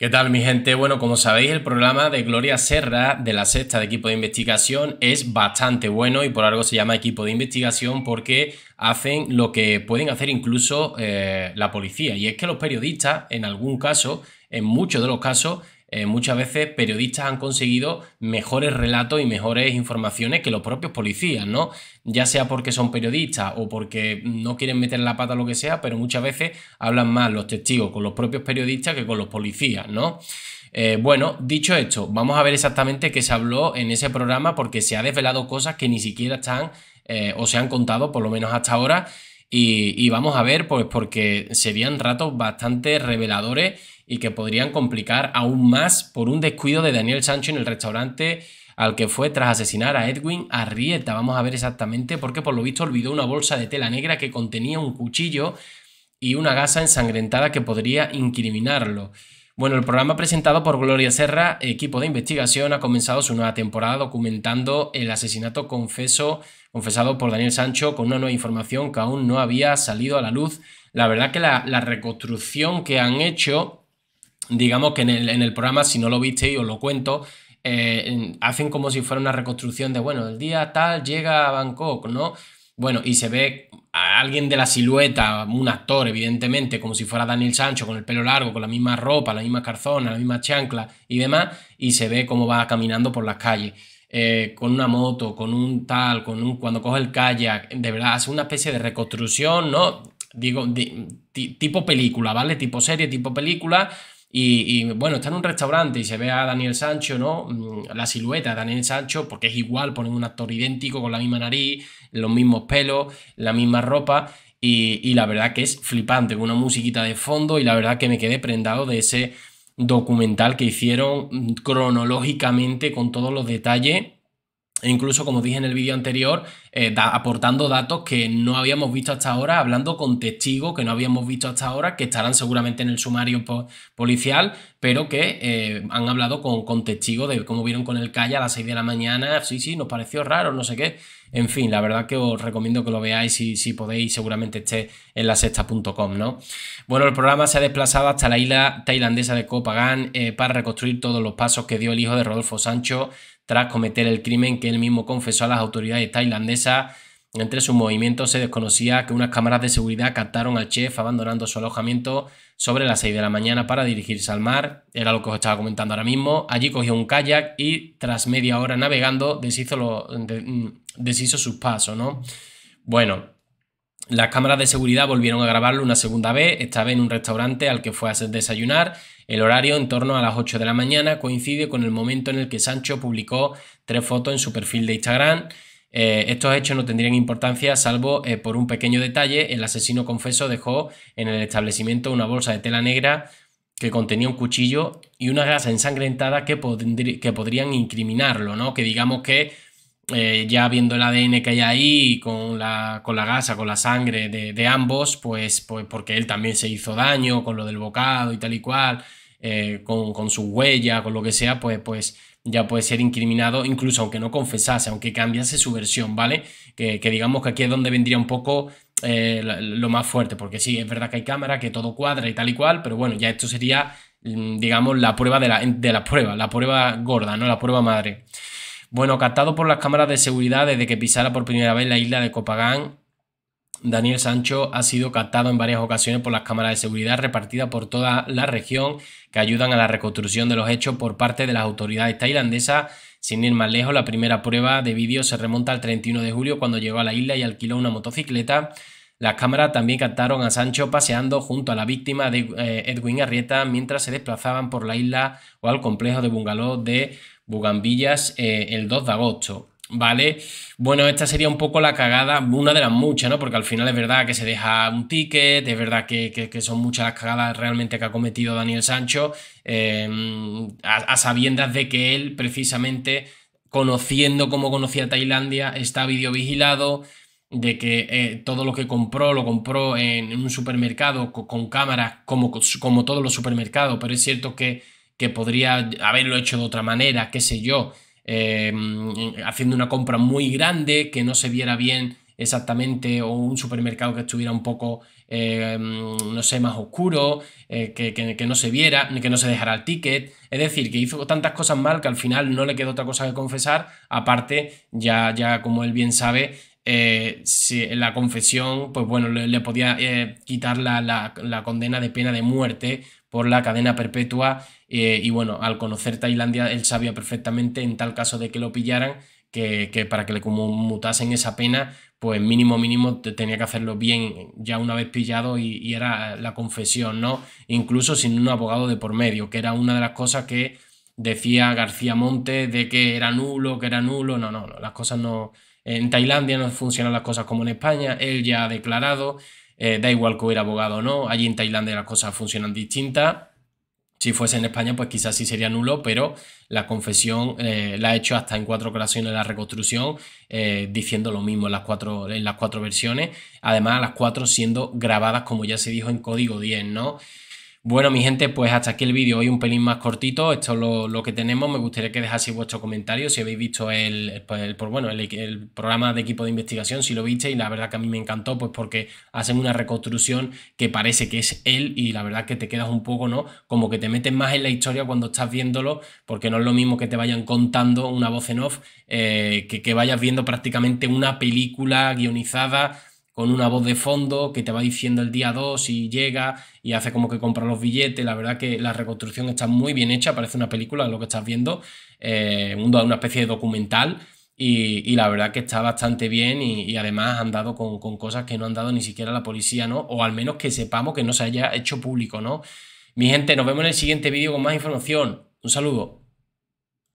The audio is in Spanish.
¿Qué tal mi gente? Bueno, como sabéis, el programa de Gloria Serra de la sexta de equipo de investigación es bastante bueno y por algo se llama equipo de investigación porque hacen lo que pueden hacer incluso eh, la policía. Y es que los periodistas, en algún caso, en muchos de los casos, eh, muchas veces periodistas han conseguido mejores relatos y mejores informaciones que los propios policías, ¿no? Ya sea porque son periodistas o porque no quieren meter la pata o lo que sea, pero muchas veces hablan más los testigos con los propios periodistas que con los policías, ¿no? Eh, bueno, dicho esto, vamos a ver exactamente qué se habló en ese programa porque se ha desvelado cosas que ni siquiera están eh, o se han contado, por lo menos hasta ahora. Y, y, vamos a ver, pues porque serían ratos bastante reveladores y que podrían complicar aún más por un descuido de Daniel Sancho en el restaurante al que fue tras asesinar a Edwin Arrieta. Vamos a ver exactamente porque por lo visto olvidó una bolsa de tela negra que contenía un cuchillo y una gasa ensangrentada que podría incriminarlo. Bueno, el programa presentado por Gloria Serra, equipo de investigación, ha comenzado su nueva temporada documentando el asesinato confeso, confesado por Daniel Sancho con una nueva información que aún no había salido a la luz. La verdad que la, la reconstrucción que han hecho digamos que en el, programa, si no lo visteis, os lo cuento, eh, hacen como si fuera una reconstrucción de, bueno, el día tal llega a Bangkok, ¿no? Bueno, y se ve a alguien de la silueta, un actor, evidentemente, como si fuera Daniel Sancho, con el pelo largo, con la misma ropa, la misma carzona, la misma chancla y demás, y se ve cómo va caminando por las calles. Eh, con una moto, con un tal, con un. cuando coge el kayak, de verdad, hace una especie de reconstrucción, ¿no? Digo, tipo película, ¿vale? Tipo serie, tipo película y, bueno, está en un restaurante y se ve a Daniel Sancho, ¿no? Mm, la silueta de Daniel Sancho, porque es igual, ponen un actor idéntico, con la misma nariz, los mismos pelos, la misma ropa. Y, y la verdad que es flipante, con una musiquita de fondo. Y la verdad que me quedé prendado de ese documental que hicieron mm, cronológicamente con todos los detalles. E incluso, como dije en el vídeo anterior, eh, aportando datos que no habíamos visto hasta ahora, hablando con testigos que no habíamos visto hasta ahora, que estarán seguramente en el sumario policial, pero que eh, han hablado con, con testigos de cómo vieron con el calle a las 6 de la mañana, sí, sí, nos pareció raro, no sé qué. En fin, la verdad que os recomiendo que lo veáis si, si podéis, seguramente esté en la sexta.com, ¿no? Bueno, el programa se ha desplazado hasta la isla tailandesa de Koh eh, para reconstruir todos los pasos que dio el hijo de Rodolfo Sancho tras cometer el crimen que él mismo confesó a las autoridades tailandesas entre sus movimientos se desconocía que unas cámaras de seguridad captaron al chef abandonando su alojamiento sobre las 6 de la mañana para dirigirse al mar, era lo que os estaba comentando ahora mismo. Allí cogió un kayak y tras media hora navegando deshizo, lo, mm, deshizo sus pasos, ¿no? Bueno, las cámaras de seguridad volvieron a grabarlo una segunda vez, estaba en un restaurante al que fue a desayunar. El horario, en torno a las 8 de la mañana, coincide con el momento en el que Sancho publicó tres fotos en su perfil de Instagram. Eh, estos hechos no tendrían importancia salvo eh, por un pequeño detalle. El asesino confeso dejó en el establecimiento una bolsa de tela negra que contenía un cuchillo y una gasa ensangrentada que, que podrían incriminarlo, ¿no? Que digamos que eh, ya viendo el ADN que hay ahí, con la, con la gasa, con la sangre de, ambos, pues, pues, porque él también se hizo daño con lo del bocado y tal y cual, con, con, su huella, con lo que sea, pues, pues ya puede ser incriminado, incluso aunque no confesase, aunque cambiase su versión, ¿vale? Que, digamos que aquí es donde vendría un poco eh, lo más fuerte, porque sí, es verdad que hay cámara, que todo cuadra y tal y cual, pero bueno, ya esto sería, mm, digamos, la prueba de la, prueba, la prueba gorda, ¿no? La prueba madre. Bueno, captado por las cámaras de seguridad desde que pisara por primera vez la isla de Copagán, Daniel Sancho ha sido captado en varias ocasiones por las cámaras de seguridad repartidas por toda la región que ayudan a la reconstrucción de los hechos por parte de las autoridades tailandesas. Sin ir más lejos, la primera prueba de vídeo se remonta al 31 de julio cuando llegó a la isla y alquiló una motocicleta. Las cámaras también captaron a Sancho paseando junto a la víctima de eh, Edwin Arrieta mientras se desplazaban por la isla o al complejo de bungalow de Bugambillas eh, el 2 de agosto. ¿Vale? Bueno, esta sería un poco la cagada, una de las muchas, ¿no? Porque al final es verdad que se deja un ticket, es verdad que, son muchas las cagadas realmente que ha cometido Daniel Sancho, em, a, sabiendas de que él precisamente, conociendo cómo conocía Tailandia, está videovigilado, de que eh, todo lo que compró lo compró en, un supermercado con, cámaras, como, como todos los supermercados, pero es cierto que, que podría haberlo hecho de otra manera, qué sé yo. Em, eh, haciendo una compra muy grande, que no se viera bien exactamente, o un supermercado que estuviera un poco, em, no sé, más oscuro, eh, que, no se viera, que no se dejara el ticket. Es decir, que hizo tantas cosas mal que al final no le quedó otra cosa que confesar. Aparte, ya, ya como él bien sabe, eh, la confesión, pues bueno, le, podía quitar la, la condena de pena de muerte por la cadena perpetua. Eh, y bueno, al conocer Tailandia, él sabía perfectamente en tal caso de que lo pillaran, que, para que le conmutasen esa pena, pues mínimo, mínimo tenía que hacerlo bien ya una vez pillado y, era la confesión, ¿no? Incluso sin un abogado de por medio, que era una de las cosas que decía García Monte de que era nulo, que era nulo, no, no, no las cosas no... En Tailandia no funcionan las cosas como en España, él ya ha declarado, eh, da igual que hubiera abogado o no, allí en Tailandia las cosas funcionan distintas. Si fuese en España, pues quizás sí sería nulo, pero la confesión eh, la ha hecho hasta en cuatro ocasiones la reconstrucción, eh, diciendo lo mismo en las, cuatro, en las cuatro versiones. Además, las cuatro siendo grabadas, como ya se dijo, en código 10, ¿no? Bueno, mi gente, pues hasta aquí el vídeo. Hoy un pelín más cortito. Esto es lo, lo, que tenemos. Me gustaría que dejase vuestro comentario si habéis visto el, pues, el, bueno, el, programa de equipo de investigación, si lo viste y La verdad que a mí me encantó, pues porque hacen una reconstrucción que parece que es él y la verdad que te quedas un poco, ¿no? Como que te metes más en la historia cuando estás viéndolo, porque no es lo mismo que te vayan contando una voz en off, eh, que, que vayas viendo prácticamente una película guionizada con una voz de fondo que te va diciendo el día 2 y llega y hace como que compra los billetes. La verdad que la reconstrucción está muy bien hecha, parece una película lo que estás viendo, eh, una especie de documental. Y, la verdad que está bastante bien y, además han dado con, con, cosas que no han dado ni siquiera la policía, ¿no? O al menos que sepamos que no se haya hecho público, ¿no? Mi gente, nos vemos en el siguiente vídeo con más información. Un saludo.